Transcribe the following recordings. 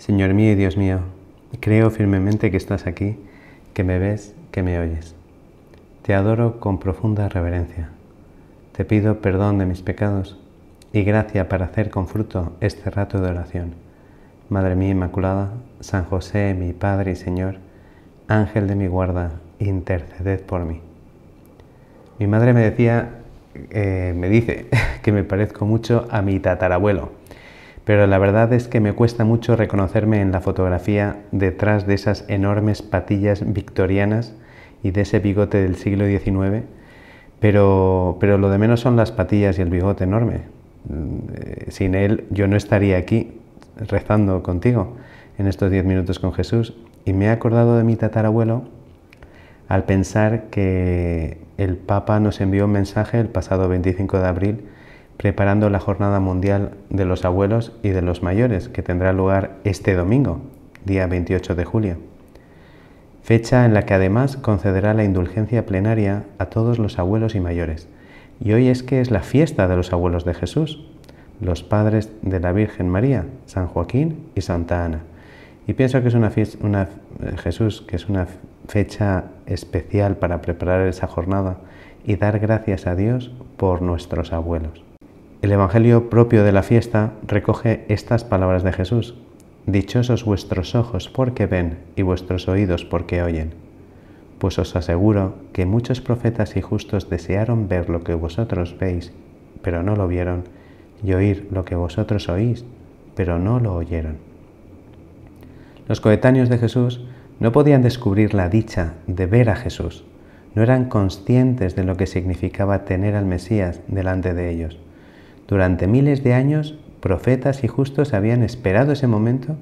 Señor mío y Dios mío, creo firmemente que estás aquí, que me ves, que me oyes. Te adoro con profunda reverencia. Te pido perdón de mis pecados y gracia para hacer con fruto este rato de oración. Madre mía Inmaculada, San José, mi Padre y Señor, Ángel de mi guarda, interceded por mí. Mi madre me decía, eh, me dice que me parezco mucho a mi tatarabuelo pero la verdad es que me cuesta mucho reconocerme en la fotografía detrás de esas enormes patillas victorianas y de ese bigote del siglo XIX, pero, pero lo de menos son las patillas y el bigote enorme. Mm, eh, sin él yo no estaría aquí rezando contigo en estos diez minutos con Jesús y me he acordado de mi tatarabuelo al pensar que el Papa nos envió un mensaje el pasado 25 de abril preparando la Jornada Mundial de los Abuelos y de los Mayores, que tendrá lugar este domingo, día 28 de julio. Fecha en la que además concederá la indulgencia plenaria a todos los abuelos y mayores. Y hoy es que es la fiesta de los abuelos de Jesús, los padres de la Virgen María, San Joaquín y Santa Ana. Y pienso que es una, fiesta, una eh, Jesús, que es una fecha especial para preparar esa jornada y dar gracias a Dios por nuestros abuelos. El Evangelio propio de la fiesta recoge estas palabras de Jesús. Dichosos vuestros ojos porque ven y vuestros oídos porque oyen. Pues os aseguro que muchos profetas y justos desearon ver lo que vosotros veis, pero no lo vieron, y oír lo que vosotros oís, pero no lo oyeron. Los coetáneos de Jesús no podían descubrir la dicha de ver a Jesús, no eran conscientes de lo que significaba tener al Mesías delante de ellos durante miles de años, profetas y justos habían esperado ese momento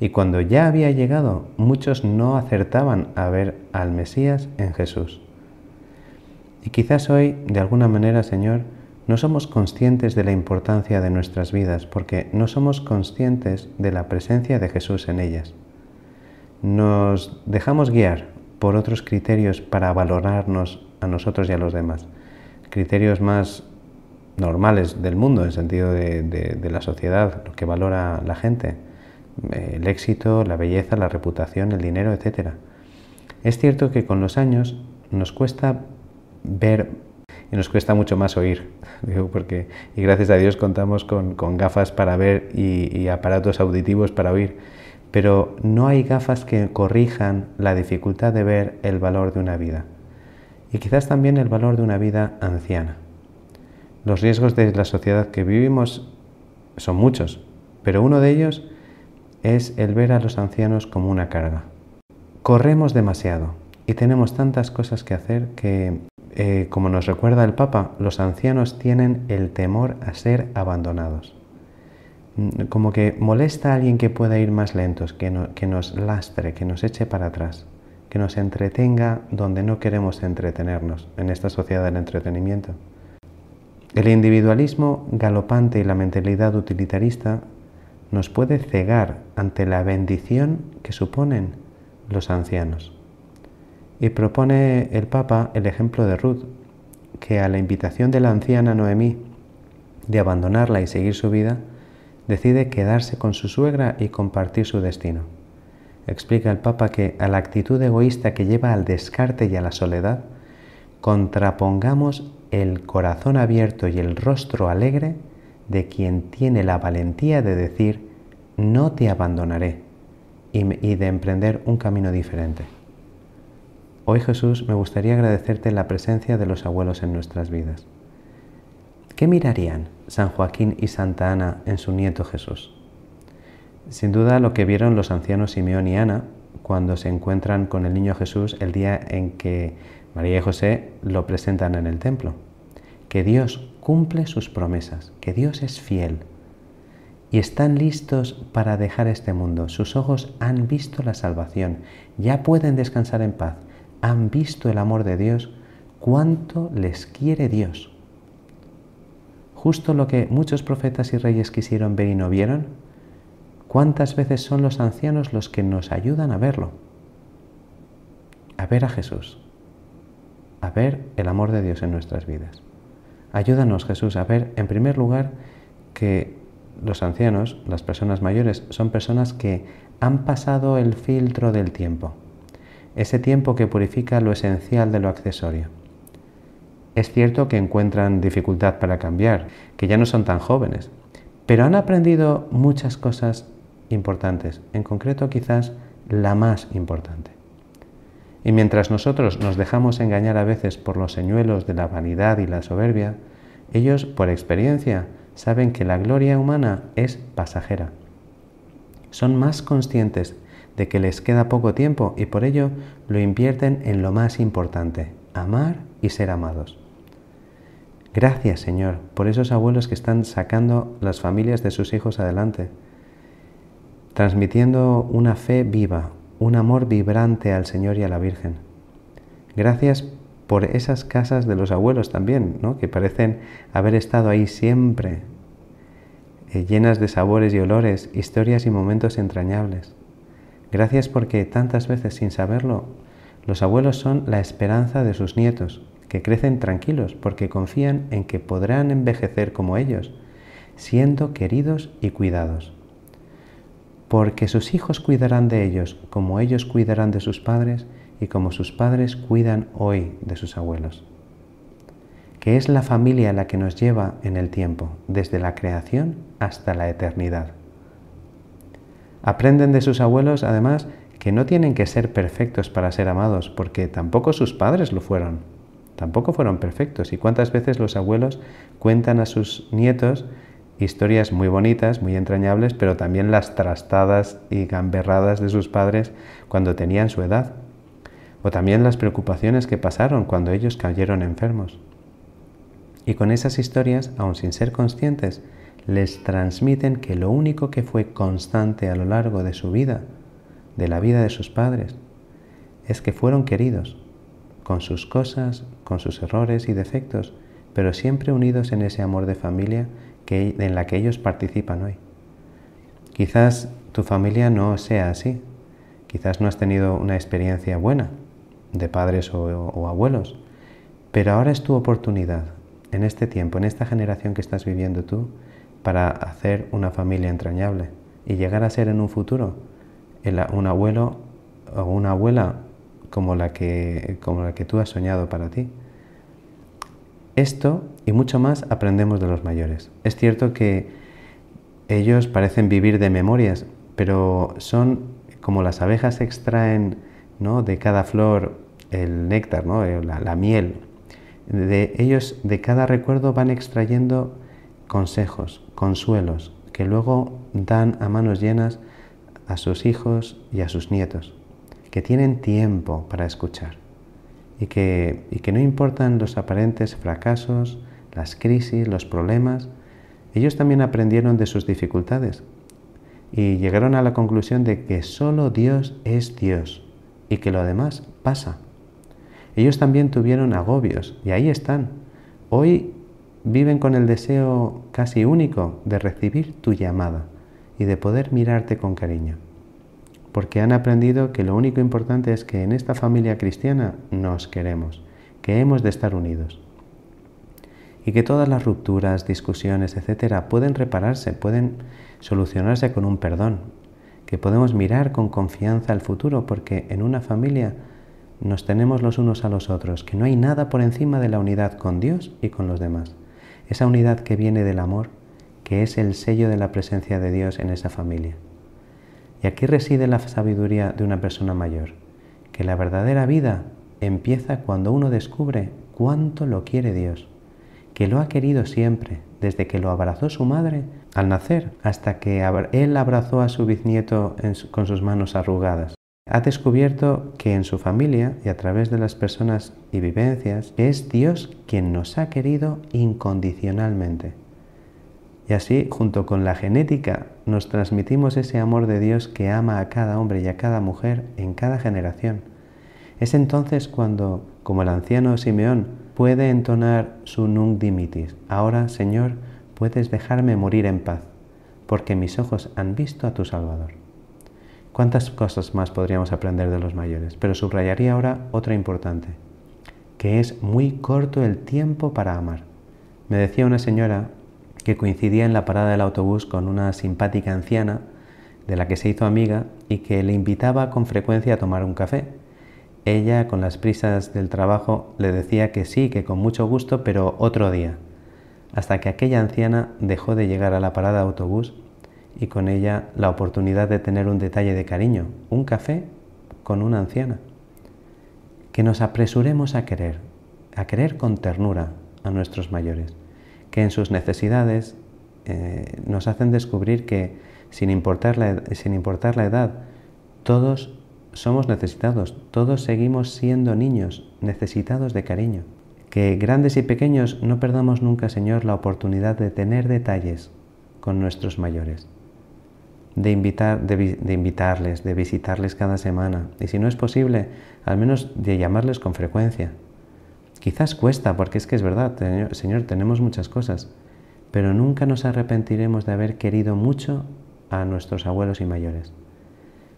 y cuando ya había llegado, muchos no acertaban a ver al Mesías en Jesús. Y quizás hoy, de alguna manera, Señor, no somos conscientes de la importancia de nuestras vidas porque no somos conscientes de la presencia de Jesús en ellas. Nos dejamos guiar por otros criterios para valorarnos a nosotros y a los demás. Criterios más normales del mundo, en sentido de, la sociedad, lo que valora la gente, eh, el éxito, la belleza, la reputación, el dinero, etc. Es cierto que con los años nos cuesta ver y nos cuesta mucho más oír, porque, y gracias a Dios contamos con, gafas para ver y aparatos auditivos para oír, pero no hay gafas que corrijan la dificultad de ver el valor de una vida y quizás también el valor de una vida anciana. Los riesgos de la sociedad que vivimos son muchos, pero uno de ellos es el ver a los ancianos como una carga. Corremos demasiado y tenemos tantas cosas que hacer que, eh, como nos recuerda el Papa, los ancianos tienen el temor a ser abandonados. Mm, como que molesta a alguien que pueda ir más lentos, que nos lastre, que nos eche para atrás, que nos entretenga donde no queremos entretenernos, en esta sociedad del entretenimiento. El individualismo galopante y la mentalidad utilitarista nos puede cegar ante la bendición que suponen los ancianos. Y propone el Papa el ejemplo de Ruth, que a la invitación de la anciana Noemí de abandonarla y seguir su vida, decide quedarse con su suegra y compartir su destino. Explica el Papa que a la actitud egoísta que lleva al descarte y a la soledad, contrapongamos el corazón abierto y el rostro alegre de quien tiene la valentía de decir, no te abandonaré, y, de emprender un camino diferente. Hoy Jesús me gustaría agradecerte la presencia de los abuelos en nuestras vidas. ¿Qué mirarían San Joaquín y Santa Ana en su nieto Jesús? Sin duda lo que vieron los ancianos Simeón y Ana cuando se encuentran con el niño Jesús el día en que María y José lo presentan en el templo que Dios cumple sus promesas, que Dios es fiel y están listos para dejar este mundo. Sus ojos han visto la salvación, ya pueden descansar en paz, han visto el amor de Dios, cuánto les quiere Dios. Justo lo que muchos profetas y reyes quisieron ver y no vieron, ¿cuántas veces son los ancianos los que nos ayudan a verlo? A ver a Jesús, a ver el amor de Dios en nuestras vidas. Ayúdanos, Jesús, a ver, en primer lugar, que los ancianos, las personas mayores, son personas que han pasado el filtro del tiempo, ese tiempo que purifica lo esencial de lo accesorio. Es cierto que encuentran dificultad para cambiar, que ya no son tan jóvenes, pero han aprendido muchas cosas importantes, en concreto quizás la más importante. Y mientras nosotros nos dejamos engañar a veces por los señuelos de la vanidad y la soberbia, ellos, por experiencia, saben que la gloria humana es pasajera. Son más conscientes de que les queda poco tiempo y por ello lo invierten en lo más importante, amar y ser amados. Gracias Señor por esos abuelos que están sacando las familias de sus hijos adelante, transmitiendo una fe viva, un amor vibrante al Señor y a la Virgen. Gracias por esas casas de los abuelos también, ¿no? que parecen haber estado ahí siempre, eh, llenas de sabores y olores, historias y momentos entrañables. Gracias porque tantas veces sin saberlo, los abuelos son la esperanza de sus nietos, que crecen tranquilos porque confían en que podrán envejecer como ellos, siendo queridos y cuidados porque sus hijos cuidarán de ellos como ellos cuidarán de sus padres y como sus padres cuidan hoy de sus abuelos. Que es la familia la que nos lleva en el tiempo, desde la creación hasta la eternidad. Aprenden de sus abuelos, además, que no tienen que ser perfectos para ser amados, porque tampoco sus padres lo fueron, tampoco fueron perfectos. ¿Y cuántas veces los abuelos cuentan a sus nietos historias muy bonitas, muy entrañables, pero también las trastadas y gamberradas de sus padres cuando tenían su edad, o también las preocupaciones que pasaron cuando ellos cayeron enfermos. Y con esas historias, aun sin ser conscientes, les transmiten que lo único que fue constante a lo largo de su vida, de la vida de sus padres, es que fueron queridos, con sus cosas, con sus errores y defectos, pero siempre unidos en ese amor de familia que, en la que ellos participan hoy. Quizás tu familia no sea así, quizás no has tenido una experiencia buena de padres o, abuelos, pero ahora es tu oportunidad, en este tiempo, en esta generación que estás viviendo tú, para hacer una familia entrañable y llegar a ser en un futuro un abuelo o una abuela como como la que tú has soñado para ti. Esto y mucho más aprendemos de los mayores. Es cierto que ellos parecen vivir de memorias, pero son como las abejas extraen ¿no? de cada flor el néctar, ¿no? Eh, la, la miel. De ellos, de cada recuerdo, van extrayendo consejos, consuelos, que luego dan a manos llenas a sus hijos y a sus nietos, que tienen tiempo para escuchar y que, que no importan los aparentes fracasos, las crisis, los problemas, ellos también aprendieron de sus dificultades y llegaron a la conclusión de que solo Dios es Dios y que lo demás pasa. Ellos también tuvieron agobios y ahí están. Hoy viven con el deseo casi único de recibir tu llamada y de poder mirarte con cariño porque han aprendido que lo único importante es que en esta familia cristiana nos queremos, que hemos de estar unidos. Y que todas las rupturas, discusiones, etcétera, pueden repararse, pueden solucionarse con un perdón, que podemos mirar con confianza al futuro, porque en una familia nos tenemos los unos a los otros, que no hay nada por encima de la unidad con Dios y con los demás. Esa unidad que viene del amor, que es el sello de la presencia de Dios en esa familia. Y aquí reside la sabiduría de una persona mayor, que la verdadera vida empieza cuando uno descubre cuánto lo quiere Dios, que lo ha querido siempre, desde que lo abrazó su madre al nacer, hasta que él abrazó a su bisnieto con sus manos arrugadas. Ha descubierto que en su familia y a través de las personas y vivencias es Dios quien nos ha querido incondicionalmente. Y así, junto con la genética, nos transmitimos ese amor de Dios que ama a cada hombre y a cada mujer en cada generación. Es entonces cuando, como el anciano Simeón, puede entonar su nunc dimitis. Ahora, Señor, puedes dejarme morir en paz, porque mis ojos han visto a tu Salvador. ¿Cuántas cosas más podríamos aprender de los mayores? Pero subrayaría ahora otra importante, que es muy corto el tiempo para amar. Me decía una señora que coincidía en la parada del autobús con una simpática anciana de la que se hizo amiga y que le invitaba con frecuencia a tomar un café. Ella, con las prisas del trabajo, le decía que sí, que con mucho gusto, pero otro día, hasta que aquella anciana dejó de llegar a la parada de autobús y con ella la oportunidad de tener un detalle de cariño, un café con una anciana. Que nos apresuremos a querer, a querer con ternura a nuestros mayores que en sus necesidades eh, nos hacen descubrir que sin importar, la, sin importar la edad, todos somos necesitados, todos seguimos siendo niños, necesitados de cariño. Que grandes y pequeños no perdamos nunca, Señor, la oportunidad de tener detalles con nuestros mayores, de, de invitarles, de visitarles cada semana y si no es posible, al menos de llamarles con frecuencia, Quizás cuesta, porque es que es verdad, Señor, tenemos muchas cosas, pero nunca nos arrepentiremos de haber querido mucho a nuestros abuelos y mayores.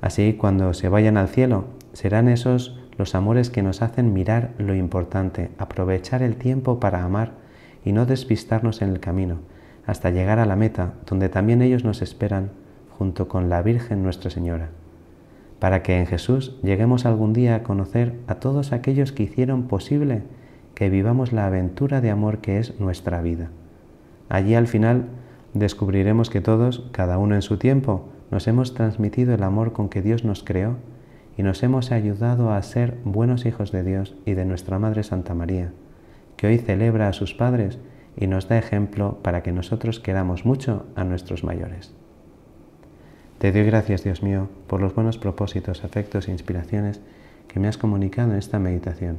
Así, cuando se vayan al cielo, serán esos los amores que nos hacen mirar lo importante, aprovechar el tiempo para amar y no despistarnos en el camino, hasta llegar a la meta, donde también ellos nos esperan, junto con la Virgen Nuestra Señora, para que en Jesús lleguemos algún día a conocer a todos aquellos que hicieron posible que vivamos la aventura de amor que es nuestra vida. Allí al final descubriremos que todos, cada uno en su tiempo, nos hemos transmitido el amor con que Dios nos creó y nos hemos ayudado a ser buenos hijos de Dios y de nuestra Madre Santa María, que hoy celebra a sus padres y nos da ejemplo para que nosotros queramos mucho a nuestros mayores. Te doy gracias, Dios mío, por los buenos propósitos, afectos e inspiraciones que me has comunicado en esta meditación